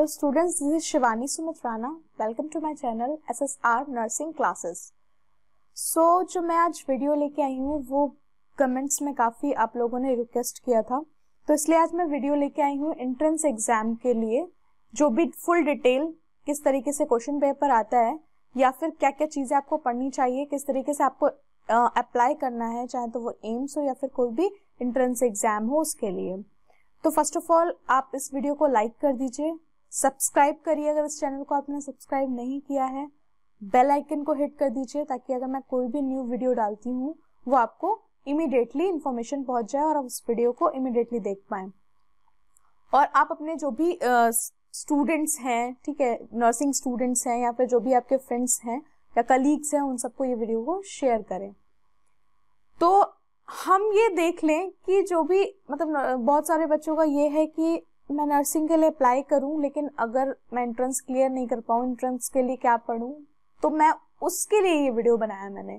Hello students, this is Shivani Sumitrana. Welcome to my channel SSR nursing classes so जो मैं आज video लेके आई हूँ वो कमेंट्स में काफ़ी आप लोगों ने रिक्वेस्ट किया था तो इसलिए आज मैं वीडियो लेके आई हूँ एंट्रेंस एग्जाम के लिए जो भी फुल डिटेल किस तरीके से क्वेश्चन पेपर आता है या फिर क्या क्या चीज़ें आपको पढ़नी चाहिए किस तरीके से आपको अप्लाई करना है चाहे तो वो एम्स हो या फिर कोई भी एंट्रेंस एग्जाम हो उसके लिए तो फर्स्ट ऑफ ऑल आप इस वीडियो को लाइक कर दीजिए सब्सक्राइब करिए अगर इस चैनल को आपने सब्सक्राइब नहीं किया है बेल आइकन को हिट कर दीजिए ताकि अगर मैं कोई भी न्यू वीडियो डालती हूँ वो आपको इमिडिएटली इन्फॉर्मेशन पहुंच जाए और आप उस वीडियो को इमिडिएटली देख पाए और आप अपने जो भी स्टूडेंट्स uh, हैं ठीक है नर्सिंग स्टूडेंट्स हैं या फिर जो भी आपके फ्रेंड्स हैं या कलीग्स हैं उन सबको ये वीडियो को शेयर करें तो हम ये देख लें कि जो भी मतलब बहुत सारे बच्चों का ये है कि मैं नर्सिंग के लिए अप्लाई करूं लेकिन अगर मैं एंट्रेंस क्लियर नहीं कर पाऊं एंट्रेंस के लिए क्या पढ़ूं तो मैं उसके लिए ये वीडियो बनाया मैंने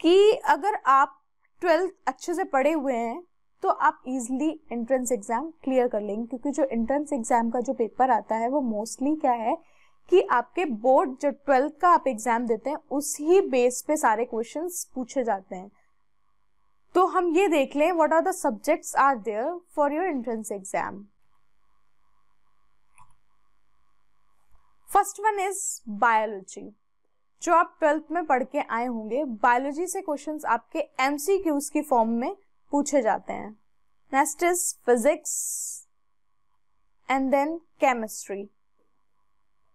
कि अगर आप ट्वेल्थ अच्छे से पढ़े हुए हैं तो आप इजीली एंट्रेंस एग्जाम क्लियर कर लेंगे क्योंकि जो एंट्रेंस एग्जाम का जो पेपर आता है वो मोस्टली क्या है कि आपके बोर्ड जो ट्वेल्थ का आप एग्जाम देते हैं उसी बेस पे सारे क्वेश्चन पूछे जाते हैं तो हम ये देख लें what are the subjects are there for your entrance exam first one is biology जो आप ट्वेल्थ में पढ़ के आए होंगे बायोलॉजी से क्वेश्चंस आपके एमसीक्यूज की फॉर्म में पूछे जाते हैं next is physics and then chemistry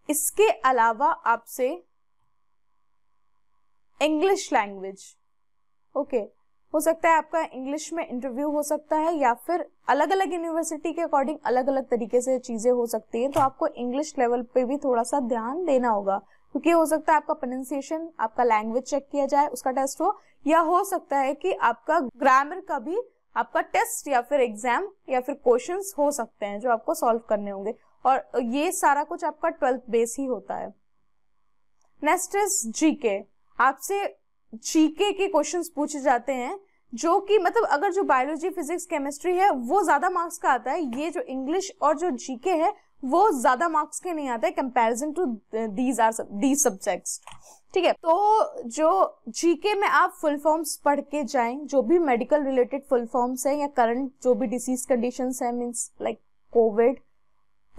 इसके अलावा आपसे इंग्लिश लैंग्वेज ओके हो सकता है आपका इंग्लिश में इंटरव्यू हो सकता है या फिर अलग अलग यूनिवर्सिटी के अकॉर्डिंग अलग अलग तरीके से चीज़ें हो सकती हैं तो आपको इंग्लिश लेवल पे भी थोड़ा सा ध्यान देना होगा क्योंकि हो सकता है आपका प्रोनाउंसिएशन आपका लैंग्वेज चेक किया जाए उसका टेस्ट हो या हो सकता है कि आपका ग्रामर का भी आपका टेस्ट या फिर एग्जाम या फिर क्वेश्चन हो सकते हैं जो आपको सॉल्व करने होंगे और ये सारा कुछ आपका ट्वेल्थ बेस ही होता है नेक्स्ट इज जीके आपसे जीके के क्वेश्चंस पूछे जाते हैं जो कि मतलब अगर जो बायोलॉजी फिजिक्स केमिस्ट्री है वो ज्यादा मार्क्स का आता है ये जो इंग्लिश और जो जीके है वो ज्यादा मार्क्स के नहीं आता है comparison to these are these subjects ठीक है तो जो जीके में आप फुल फॉर्म्स पढ़ के जाएं जो भी मेडिकल रिलेटेड फुल फॉर्म्स हैं या करंट जो भी डिसीज कंडीशंस हैं मींस लाइक कोविड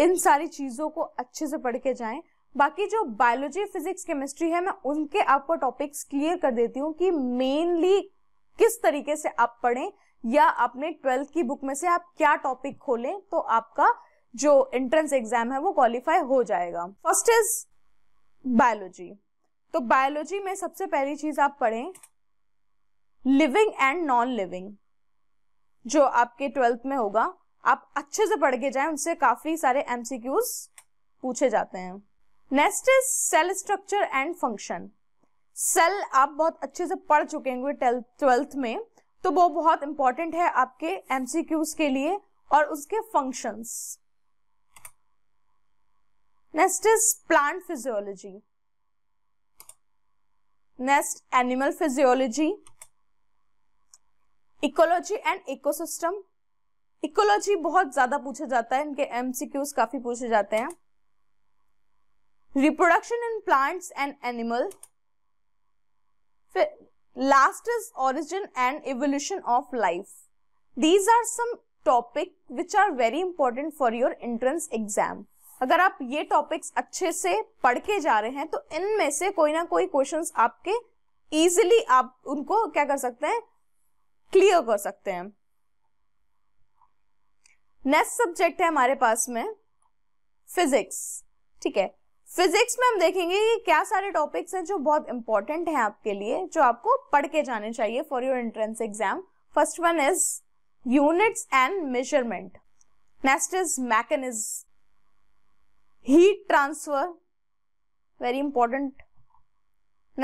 इन सारी चीजों को अच्छे से पढ़ के जाएं बाकी जो बायोलॉजी फिजिक्स केमिस्ट्री है मैं उनके आपको टॉपिक्स क्लियर कर देती हूँ कि मेनली किस तरीके से आप पढ़ें या आपने ट्वेल्थ की बुक में से आप क्या टॉपिक खोलें तो आपका जो एंट्रेंस एग्जाम है वो क्वालिफाई हो जाएगा फर्स्ट इज बायोलॉजी तो बायोलॉजी में सबसे पहली चीज आप पढ़ें लिविंग एंड नॉन लिविंग जो आपके ट्वेल्थ में होगा आप अच्छे से पढ़ के जाएं उनसे काफी सारे एमसीक्यूज पूछे जाते हैं next is cell structure and function cell आप बहुत अच्छे से पढ़ चुके होंगे ट्वेल्थ में तो वो बहुत इंपॉर्टेंट है आपके एमसीक्यूज के लिए और उसके functions next is plant physiology next animal physiology ecology and ecosystem ecology बहुत ज्यादा पूछा जाता है इनके एमसीक्यूज काफी पूछे जाते हैं reproduction in plants and animal last is origin and evolution of life these are some topic which are very important for your entrance exam अगर आप ये टॉपिक्स अच्छे से पढ़ के जा रहे हैं तो इनमें से कोई ना कोई क्वेश्चंस आपके इजिली आप उनको क्या कर सकते हैं क्लियर कर सकते हैं नेक्स्ट सब्जेक्ट है हमारे पास में फिजिक्स ठीक है फिजिक्स में हम देखेंगे कि क्या सारे टॉपिक्स हैं जो बहुत इंपॉर्टेंट हैं आपके लिए जो आपको पढ़ के जाने चाहिए for your entrance exam first one is units and measurement next is mechanics heat transfer very important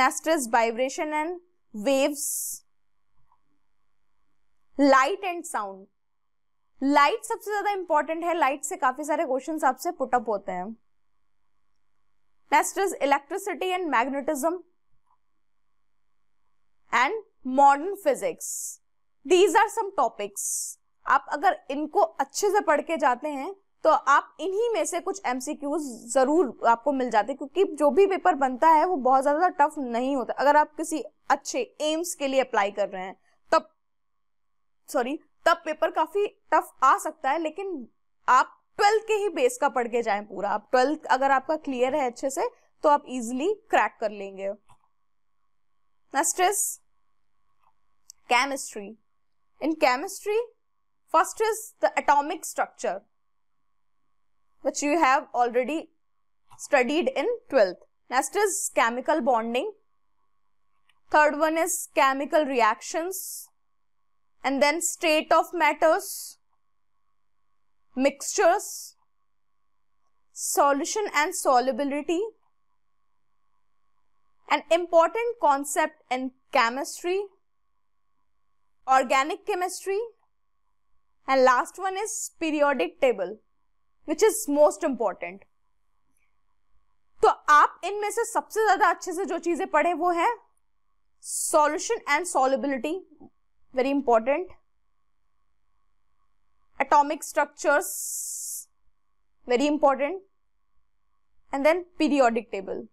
next is vibration and waves light and sound light सबसे ज्यादा इंपॉर्टेंट है लाइट से काफी सारे क्वेश्चन आपसे पुटअप होते हैं next is electricity and magnetism and modern physics these are some topics आप अगर इनको अच्छे से पढ़ के जाते हैं तो आप इन्हीं में से कुछ एमसीक्यूज जरूर आपको मिल जाते हैं क्योंकि जो भी पेपर बनता है वो बहुत ज्यादा टफ नहीं होता अगर आप किसी अच्छे एम्स के लिए अप्लाई कर रहे हैं तब सॉरी तब पेपर काफी टफ आ सकता है लेकिन आप ट्वेल्थ के ही बेस का पढ़ के जाए पूरा आप ट्वेल्थ अगर आपका क्लियर है अच्छे से तो आप इजिली क्रैक कर लेंगे next is chemistry in chemistry first is the atomic structure which you have already studied in twelfth next is chemical bonding third one is chemical reactions and then state of matters mixtures, solution and solubility, an important concept in chemistry, organic chemistry, and last one is periodic table, which is most important. तो आप इनमें से सबसे ज्यादा अच्छे से जो चीजें पढ़े वो है solution and solubility very important atomic structures very important and then periodic table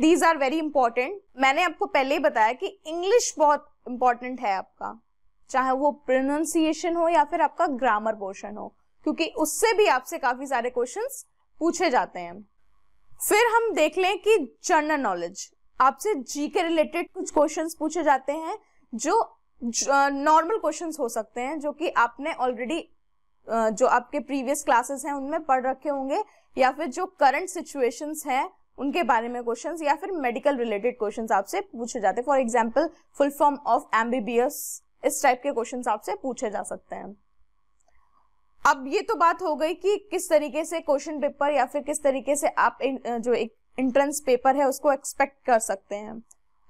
these are very important मैंने आपको पहले ही बताया कि इंग्लिश बहुत इंपॉर्टेंट है आपका चाहे वो प्रोनाउंसिएशन हो या फिर आपका ग्रामर पोर्शन हो क्योंकि उससे भी आपसे काफी सारे क्वेश्चन पूछे जाते हैं फिर हम देख लें कि जनरल नॉलेज आपसे जी के रिलेटेड कुछ क्वेश्चन पूछे जाते हैं जो नॉर्मल क्वेश्चंस हो सकते हैं जो कि आपने ऑलरेडी जो आपके प्रीवियस क्लासेस हैं उनमें पढ़ रखे होंगे या फिर जो करंट सिचुएशंस हैं उनके बारे में क्वेश्चंस या फिर मेडिकल रिलेटेड क्वेश्चंस आपसे पूछे जाते हैं for example full form of MBBS इस टाइप के क्वेश्चंस आपसे पूछे जा सकते हैं अब ये तो बात हो गई कि किस तरीके से क्वेश्चन पेपर या फिर किस तरीके से आप जो एक एंट्रेंस पेपर है उसको एक्सपेक्ट कर सकते हैं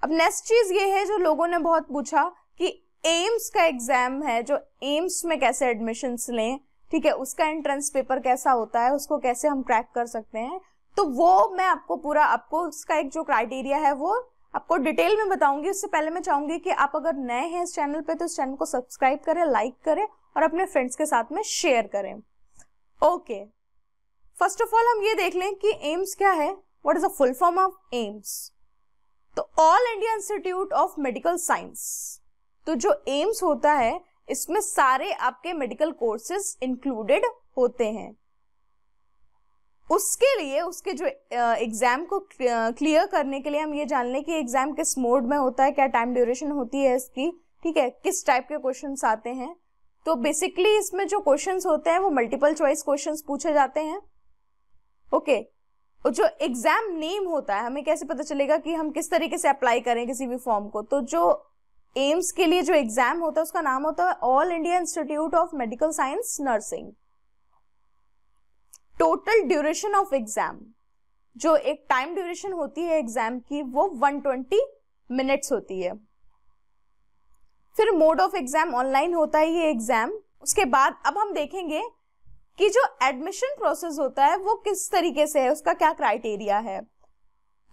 अब नेक्स्ट चीज ये है जो लोगों ने बहुत पूछा कि एम्स का एग्जाम है जो एम्स में कैसे एडमिशन लें ठीक है उसका एंट्रेंस पेपर कैसा होता है उसको कैसे हम क्रैक कर सकते हैं तो वो मैं आपको पूरा आपको उसका एक जो क्राइटेरिया है वो आपको डिटेल में बताऊंगी उससे पहले मैं चाहूंगी कि आप अगर नए हैं इस चैनल पे तो इस चैनल को सब्सक्राइब करें लाइक करें और अपने फ्रेंड्स के साथ में शेयर करें ओके फर्स्ट ऑफ ऑल हम ये देख लें कि एम्स क्या है what is the full form of AIIMS तो all India institute of medical science तो जो एम्स होता है इसमें सारे आपके मेडिकल कोर्सेज इंक्लूडेड होते हैं उसके लिए उसके जो एग्जाम को क्लियर करने के लिए हम ये जान लें कि एग्जाम किस मोड में होता है क्या टाइम ड्यूरेशन होती है इसकी ठीक है किस टाइप के क्वेश्चन आते हैं तो बेसिकली इसमें जो क्वेश्चन होते हैं वो मल्टीपल चॉइस क्वेश्चन पूछे जाते हैं ओके okay. और जो एग्जाम नेम होता है हमें कैसे पता चलेगा कि हम किस तरीके से अप्लाई करें किसी भी फॉर्म को तो जो एम्स के लिए जो एग्जाम होता है उसका नाम होता है all India institute of medical science nursing total duration of exam जो एक टाइम ड्यूरेशन होती है एग्जाम की वो 120 मिनट्स होती है फिर मोड ऑफ एग्जाम ऑनलाइन होता है ये एग्जाम उसके बाद अब हम देखेंगे कि जो एडमिशन प्रोसेस होता है वो किस तरीके से है उसका क्या क्राइटेरिया है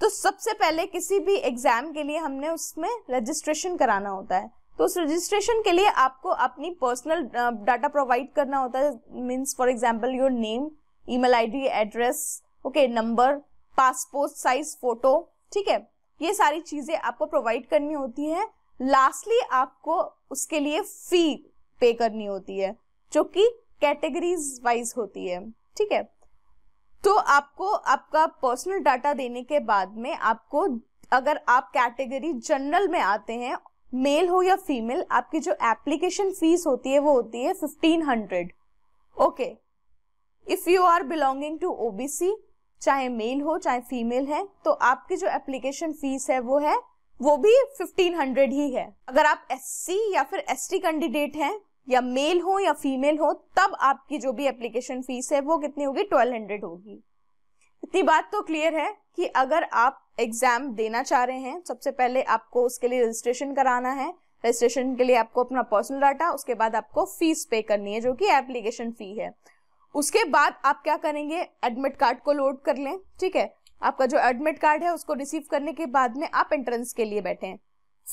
तो सबसे पहले किसी भी एग्ज़ाम के लिए हमने उसमें रजिस्ट्रेशन कराना होता है तो उस रजिस्ट्रेशन के लिए आपको अपनी पर्सनल डाटा प्रोवाइड करना होता है means for example your name email ID address okay number passport size photo ठीक है ये सारी चीज़ें आपको प्रोवाइड करनी होती है लास्टली आपको उसके लिए फी पे करनी होती है जो कि कैटेगरीज वाइज होती है ठीक है तो आपको आपका पर्सनल डाटा देने के बाद में आपको अगर आप कैटेगरी जनरल में आते हैं मेल हो या फीमेल आपकी जो एप्लीकेशन फीस होती है वो होती है fifteen hundred okay if you are belonging to OBC चाहे मेल हो चाहे फीमेल है तो आपकी जो एप्लीकेशन फीस है वो है वो भी फिफ्टीन हंड्रेड ही है अगर आप एस या फिर एस कैंडिडेट हैं या मेल हो या फीमेल हो तब आपकी जो भी एप्लीकेशन फीस है वो कितनी होगी ट्वेल्व हंड्रेड होगी इतनी बात तो क्लियर है कि अगर आप एग्जाम देना चाह रहे हैं सबसे पहले आपको उसके लिए रजिस्ट्रेशन कराना है रजिस्ट्रेशन के लिए आपको अपना पर्सनल डाटा उसके बाद आपको फीस पे करनी है जो कि एप्लीकेशन फी है उसके बाद आप क्या करेंगे एडमिट कार्ड को लोड कर लें ठीक है आपका जो एडमिट कार्ड है उसको रिसीव करने के बाद में आप एंट्रेंस के लिए बैठे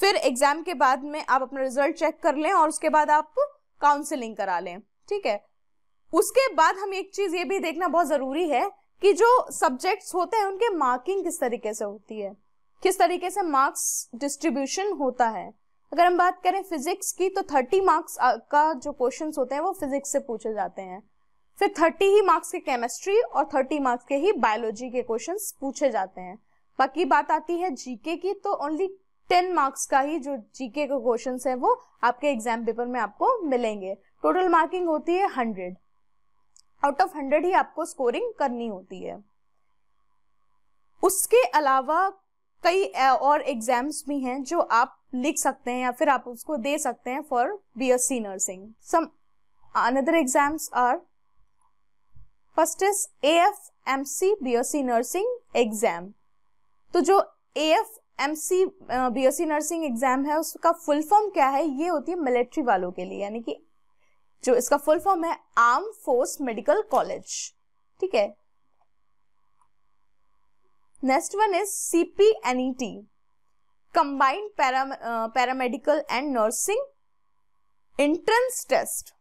फिर एग्जाम के बाद में आप अपना रिजल्ट चेक कर लें और उसके बाद आप काउंसलिंग करा लें ठीक है उसके बाद हम एक चीज ये भी देखना बहुत जरूरी है कि जो सब्जेक्ट्स होते हैं उनके मार्किंग किस तरीके से होती है किस तरीके से मार्क्स डिस्ट्रीब्यूशन होता है अगर हम बात करें फिजिक्स की तो थर्टी मार्क्स का जो क्वेश्चन होते हैं वो फिजिक्स से पूछे जाते हैं फिर थर्टी ही मार्क्स के केमिस्ट्री और थर्टी मार्क्स के ही बायोलॉजी के क्वेश्चन पूछे जाते हैं बाकी बात आती है जीके की तो ओनली टेन मार्क्स का ही जो जीके का क्वेश्चन है वो आपके एग्जाम पेपर में आपको मिलेंगे टोटल मार्किंग होती है हंड्रेड आउट ऑफ हंड्रेड ही आपको स्कोरिंग करनी होती है उसके अलावा कई और एग्जाम्स भी हैं जो आप लिख सकते हैं या फिर आप उसको दे सकते हैं for B S C nursing some another exams are first is A F M C B S C nursing exam तो जो A F M C B S C nursing exam है उसका फुल फॉर्म क्या है ये होती है military वालों के लिए यानी कि जो इसका फुल फॉर्म है आर्म फोर्स मेडिकल कॉलेज ठीक है next one is CPNET combined paramedical and nursing entrance test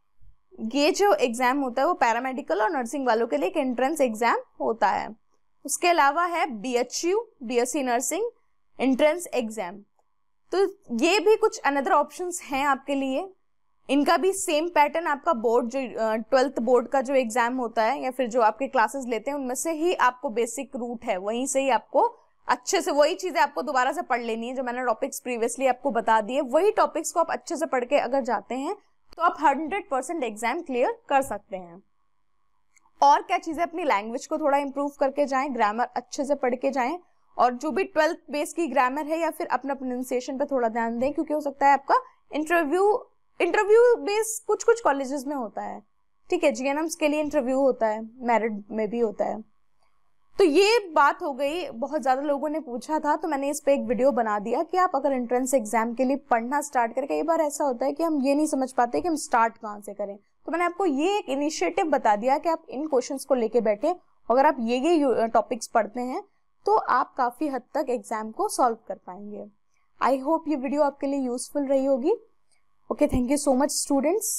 ये जो एग्जाम होता है वो पैरामेडिकल और नर्सिंग वालों के लिए एक एंट्रेंस एग्जाम होता है उसके अलावा है B B H U S C nursing entrance exam तो ये भी कुछ अनदर ऑप्शंस हैं आपके लिए इनका भी सेम पैटर्न आपका बोर्ड जो ट्वेल्थ बोर्ड का जो एग्जाम होता है या फिर जो आपके क्लासेस लेते हैं उनमें से ही आपको बेसिक रूट है वहीं से ही आपको अच्छे से वही चीजें आपको दोबारा से पढ़ लेनी है जो मैंने टॉपिक्स प्रीवियसली आपको बता दिए वही टॉपिक्स को आप अच्छे से पढ़ के अगर जाते हैं तो आप हंड्रेड परसेंट एग्जाम क्लियर कर सकते हैं और क्या चीजें अपनी लैंग्वेज को थोड़ा इंप्रूव करके जाएं ग्रामर अच्छे से पढ़ के जाएं और जो भी ट्वेल्थ बेस की ग्रामर है या फिर अपना प्रोनाउंसिएशन पर थोड़ा ध्यान दें क्योंकि हो सकता है आपका इंटरव्यू इंटरव्यू बेस कुछ कुछ कॉलेजेस में होता है ठीक है जीएनएम्स के लिए इंटरव्यू होता है मेरिट में भी होता है तो ये बात हो गई बहुत ज़्यादा लोगों ने पूछा था तो मैंने इस पर एक वीडियो बना दिया कि आप अगर एंट्रेंस एग्जाम के लिए पढ़ना स्टार्ट करें कई बार ऐसा होता है कि हम ये नहीं समझ पाते कि हम स्टार्ट कहाँ से करें तो मैंने आपको ये एक इनिशिएटिव बता दिया कि आप इन क्वेश्चंस को लेके बैठे अगर आप ये ये टॉपिक्स पढ़ते हैं तो आप काफ़ी हद तक एग्जाम को सॉल्व कर पाएंगे आई होप ये वीडियो आपके लिए यूजफुल रही होगी okay thank you so much students